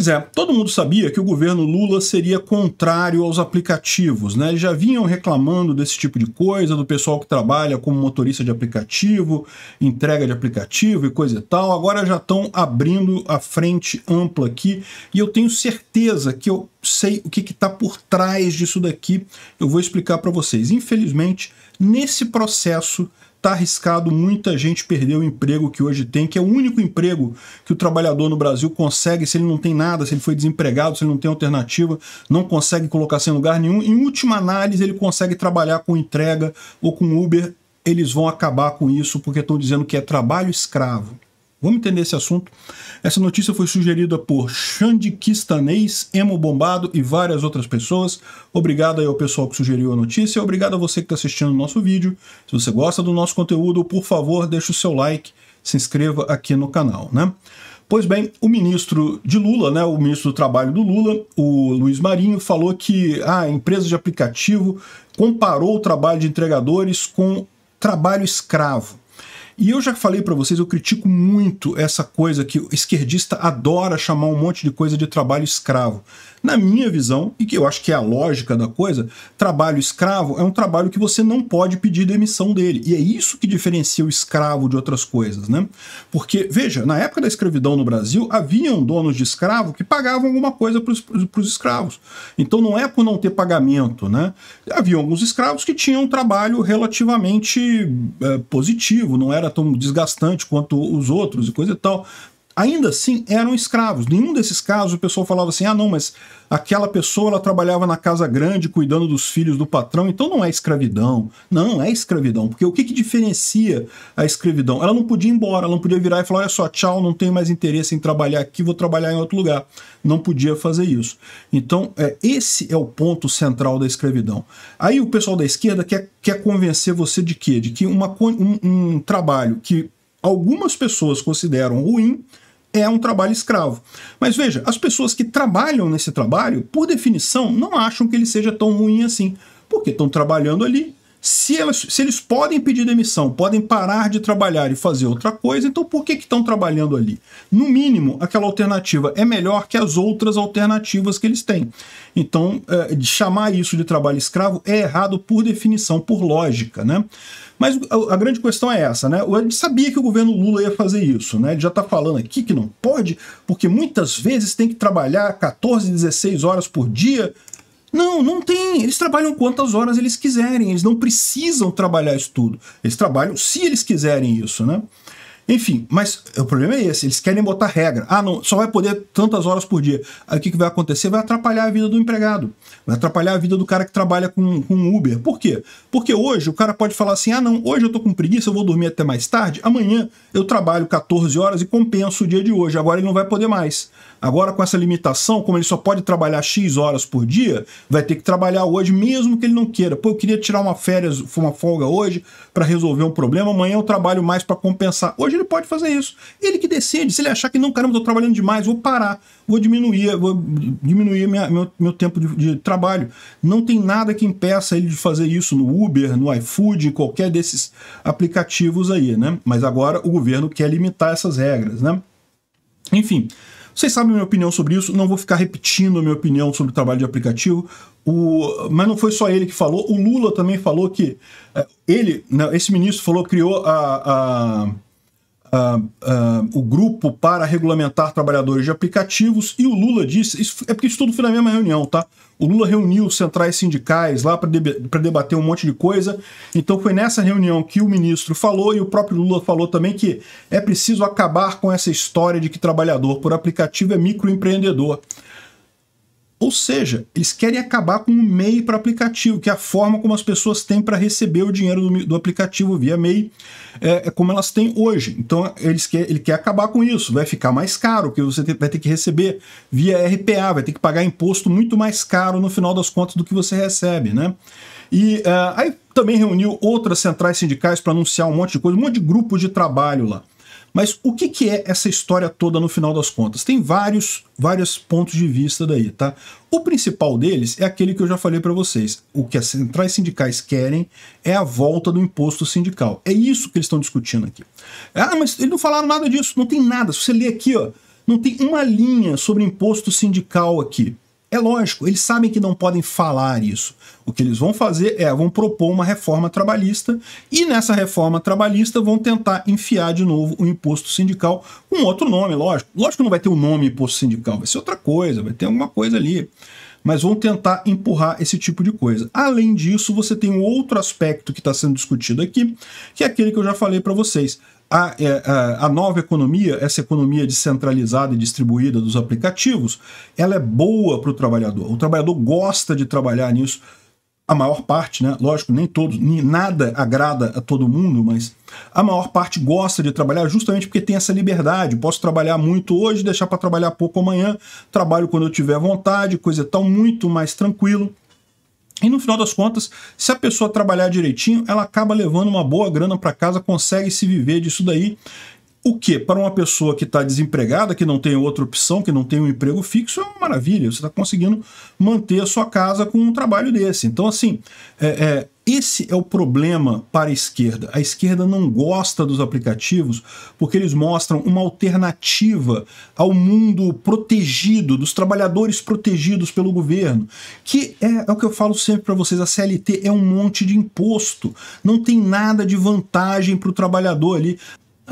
Pois é, todo mundo sabia que o governo Lula seria contrário aos aplicativos, né? Já vinham reclamando desse tipo de coisa, do pessoal que trabalha como motorista de aplicativo, entrega de aplicativo e coisa e tal. Agora já estão abrindo a frente ampla aqui e eu tenho certeza que eu sei o que está por trás disso daqui. Eu vou explicar para vocês. Infelizmente, nesse processo tá arriscado, muita gente perdeu o emprego que hoje tem, que é o único emprego que o trabalhador no Brasil consegue, se ele não tem nada, se ele foi desempregado, se ele não tem alternativa, não consegue colocar-se em lugar nenhum. Em última análise, ele consegue trabalhar com entrega ou com Uber, eles vão acabar com isso porque estão dizendo que é trabalho escravo. Vamos entender esse assunto. Essa notícia foi sugerida por Xande Kistanês, Emo Bombado e várias outras pessoas. Obrigado aí ao pessoal que sugeriu a notícia. Obrigado a você que está assistindo o nosso vídeo. Se você gosta do nosso conteúdo, por favor, deixe o seu like, se inscreva aqui no canal, né? Pois bem, o ministro de Lula, né, o ministro do Trabalho do Lula, o Luiz Marinho, falou que ah, a empresa de aplicativo comparou o trabalho de entregadores com trabalho escravo. E eu já falei para vocês, eu critico muito essa coisa que o esquerdista adora chamar um monte de coisa de trabalho escravo. Na minha visão, e que eu acho que é a lógica da coisa, trabalho escravo é um trabalho que você não pode pedir demissão dele. E é isso que diferencia o escravo de outras coisas, né? Porque, veja, na época da escravidão no Brasil, haviam donos de escravo que pagavam alguma coisa para os escravos. Então não é por não ter pagamento, né? Havia alguns escravos que tinham um trabalho relativamente é, positivo, não era tão desgastante quanto os outros e coisa e tal ainda assim eram escravos. Nenhum desses casos o pessoal falava assim: ah, não, mas aquela pessoa ela trabalhava na casa grande cuidando dos filhos do patrão, então não é escravidão. Não, é escravidão. Porque o que, que diferencia a escravidão? Ela não podia ir embora, ela não podia virar e falar: olha só, tchau, não tenho mais interesse em trabalhar aqui, vou trabalhar em outro lugar. Não podia fazer isso. Então, é, esse é o ponto central da escravidão. Aí o pessoal da esquerda quer, quer convencer você de quê? De que uma, um, um trabalho que algumas pessoas consideram ruim é um trabalho escravo. Mas veja, as pessoas que trabalham nesse trabalho, por definição, não acham que ele seja tão ruim assim, porque estão trabalhando ali se, elas, se eles podem pedir demissão, podem parar de trabalhar e fazer outra coisa, então por que estão trabalhando ali? No mínimo, aquela alternativa é melhor que as outras alternativas que eles têm. Então, é, de chamar isso de trabalho escravo é errado por definição, por lógica, né? Mas a, a grande questão é essa, né? Ele sabia que o governo Lula ia fazer isso, né? Ele já está falando aqui que não pode, porque muitas vezes tem que trabalhar 14, 16 horas por dia não, não tem. Eles trabalham quantas horas eles quiserem. Eles não precisam trabalhar isso tudo. Eles trabalham se eles quiserem isso, né? Enfim, mas o problema é esse. Eles querem botar regra. Ah, não, só vai poder tantas horas por dia. Aí o que, que vai acontecer? Vai atrapalhar a vida do empregado. Vai atrapalhar a vida do cara que trabalha com, com Uber. Por quê? Porque hoje o cara pode falar assim: ah, não, hoje eu tô com preguiça, eu vou dormir até mais tarde. Amanhã eu trabalho 14 horas e compenso o dia de hoje. Agora ele não vai poder mais. Agora, com essa limitação, como ele só pode trabalhar X horas por dia, vai ter que trabalhar hoje, mesmo que ele não queira. Pô, eu queria tirar uma férias, uma folga hoje para resolver um problema, amanhã eu trabalho mais para compensar. Hoje ele pode fazer isso. Ele que decide, se ele achar que não, caramba, estou trabalhando demais, vou parar, vou diminuir, vou diminuir minha, meu, meu tempo de, de trabalho. Não tem nada que impeça ele de fazer isso no Uber, no iFood, em qualquer desses aplicativos aí, né? Mas agora o governo quer limitar essas regras, né? Enfim, vocês sabem a minha opinião sobre isso, não vou ficar repetindo a minha opinião sobre o trabalho de aplicativo. O, mas não foi só ele que falou, o Lula também falou que é, ele, né, esse ministro falou, criou a, a Uh, uh, o grupo para regulamentar trabalhadores de aplicativos e o Lula disse, isso, é porque isso tudo foi na mesma reunião, tá? O Lula reuniu centrais sindicais lá para debater um monte de coisa, então foi nessa reunião que o ministro falou e o próprio Lula falou também que é preciso acabar com essa história de que trabalhador por aplicativo é microempreendedor. Ou seja, eles querem acabar com o MEI para aplicativo, que é a forma como as pessoas têm para receber o dinheiro do, do aplicativo via MEI, é, é, como elas têm hoje. Então, eles quer, ele quer acabar com isso. Vai ficar mais caro, porque você te, vai ter que receber via RPA, vai ter que pagar imposto muito mais caro no final das contas do que você recebe, né? E uh, aí também reuniu outras centrais sindicais para anunciar um monte de coisa, um monte de grupo de trabalho lá. Mas o que, que é essa história toda no final das contas? Tem vários, vários pontos de vista daí, tá? O principal deles é aquele que eu já falei para vocês. O que as centrais sindicais querem é a volta do imposto sindical. É isso que eles estão discutindo aqui. Ah, mas eles não falaram nada disso, não tem nada. Se você ler aqui, ó, não tem uma linha sobre imposto sindical aqui. É lógico, eles sabem que não podem falar isso. O que eles vão fazer é vão propor uma reforma trabalhista e nessa reforma trabalhista vão tentar enfiar de novo o imposto sindical com outro nome, lógico. Lógico que não vai ter o um nome imposto sindical, vai ser outra coisa, vai ter alguma coisa ali mas vão tentar empurrar esse tipo de coisa. Além disso, você tem um outro aspecto que está sendo discutido aqui, que é aquele que eu já falei para vocês. A, é, a, a, nova economia, essa economia descentralizada e distribuída dos aplicativos, ela é boa para o trabalhador. O trabalhador gosta de trabalhar nisso, a maior parte, né? Lógico, nem todos, nem nada agrada a todo mundo, mas a maior parte gosta de trabalhar justamente porque tem essa liberdade. Posso trabalhar muito hoje, deixar para trabalhar pouco amanhã, trabalho quando eu tiver vontade, coisa tal, muito mais tranquilo. E no final das contas, se a pessoa trabalhar direitinho, ela acaba levando uma boa grana para casa, consegue se viver disso daí o que, para uma pessoa que está desempregada, que não tem outra opção, que não tem um emprego fixo, é uma maravilha. Você está conseguindo manter a sua casa com um trabalho desse. Então, assim, é, é, esse é o problema para a esquerda. A esquerda não gosta dos aplicativos porque eles mostram uma alternativa ao mundo protegido, dos trabalhadores protegidos pelo governo. Que é, é o que eu falo sempre para vocês: a CLT é um monte de imposto. Não tem nada de vantagem para o trabalhador ali.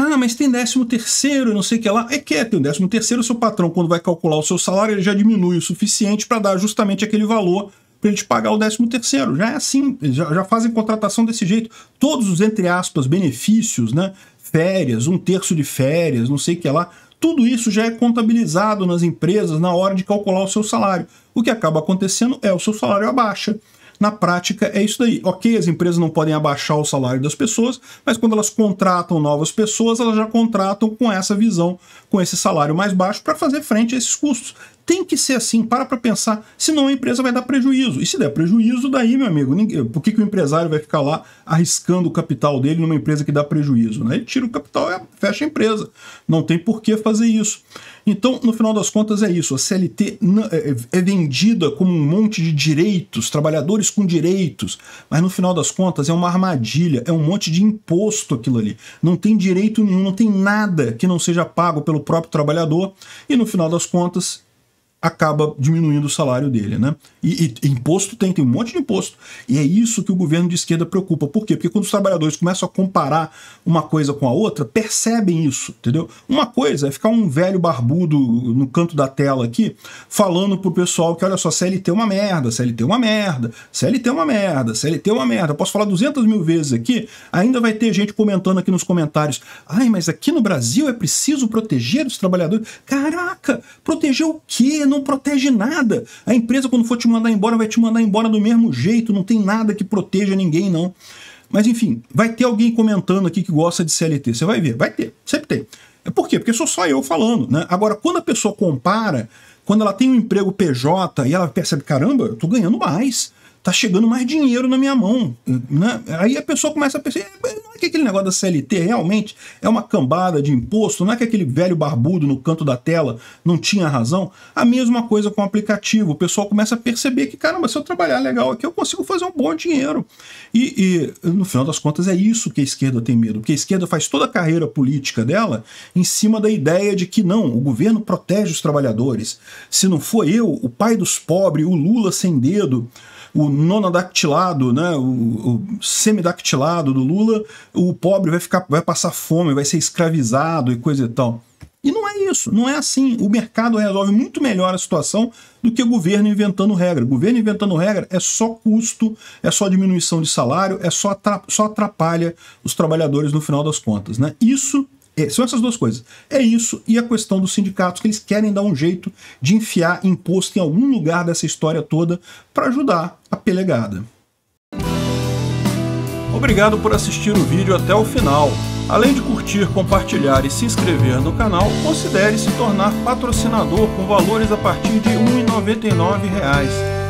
Ah, mas tem décimo terceiro, não sei o que lá. É que é, tem o décimo terceiro, seu patrão, quando vai calcular o seu salário, ele já diminui o suficiente para dar justamente aquele valor para ele te pagar o décimo terceiro. Já é assim, já, já fazem contratação desse jeito. Todos os, entre aspas, benefícios, né? Férias, um terço de férias, não sei o que lá. Tudo isso já é contabilizado nas empresas na hora de calcular o seu salário. O que acaba acontecendo é o seu salário abaixa. Na prática, é isso daí. Ok, as empresas não podem abaixar o salário das pessoas, mas quando elas contratam novas pessoas, elas já contratam com essa visão, com esse salário mais baixo, para fazer frente a esses custos tem que ser assim, para para pensar, senão a empresa vai dar prejuízo. E se der prejuízo, daí, meu amigo, ninguém, por que, que o empresário vai ficar lá arriscando o capital dele numa empresa que dá prejuízo? Né? Ele tira o capital e fecha a empresa. Não tem por que fazer isso. Então, no final das contas, é isso. A CLT é, é, é vendida como um monte de direitos, trabalhadores com direitos, mas no final das contas é uma armadilha, é um monte de imposto aquilo ali. Não tem direito nenhum, não tem nada que não seja pago pelo próprio trabalhador, e no final das contas acaba diminuindo o salário dele, né? E, e, imposto tem, tem um monte de imposto. E é isso que o governo de esquerda preocupa. Por quê? Porque quando os trabalhadores começam a comparar uma coisa com a outra, percebem isso, entendeu? Uma coisa é ficar um velho barbudo no canto da tela aqui, falando pro pessoal que, olha só, CLT é uma merda, CLT é uma merda, CLT é uma merda, CLT é uma merda. Eu posso falar 200 mil vezes aqui, ainda vai ter gente comentando aqui nos comentários, ai, mas aqui no Brasil é preciso proteger os trabalhadores. Caraca, proteger o quê? não protege nada. A empresa, quando for te mandar embora, vai te mandar embora do mesmo jeito. Não tem nada que proteja ninguém, não. Mas enfim, vai ter alguém comentando aqui que gosta de CLT. Você vai ver, vai ter, sempre tem. É por quê? Porque sou só eu falando, né? Agora, quando a pessoa compara, quando ela tem um emprego PJ e ela percebe, caramba, eu tô ganhando mais tá chegando mais dinheiro na minha mão. Né? Aí a pessoa começa a pensar, é, não é que aquele negócio da CLT realmente é uma cambada de imposto, não é que aquele velho barbudo no canto da tela não tinha razão. A mesma coisa com o aplicativo. O pessoal começa a perceber que, caramba, se eu trabalhar legal aqui, eu consigo fazer um bom dinheiro. E, e no final das contas é isso que a esquerda tem medo, porque a esquerda faz toda a carreira política dela em cima da ideia de que não, o governo protege os trabalhadores. Se não for eu, o pai dos pobres, o Lula sem dedo, o nonodactilado, né, o, o semidactilado do Lula, o pobre vai ficar, vai passar fome, vai ser escravizado e coisa e tal. E não é isso, não é assim. O mercado resolve muito melhor a situação do que o governo inventando regra. O governo inventando regra é só custo, é só diminuição de salário, é só, só atrapalha os trabalhadores no final das contas. Né? Isso é, são essas duas coisas. É isso e a questão dos sindicatos, que eles querem dar um jeito de enfiar imposto em algum lugar dessa história toda para ajudar a pelegada. Obrigado por assistir o vídeo até o final. Além de curtir, compartilhar e se inscrever no canal, considere se tornar patrocinador com valores a partir de R$ 1,99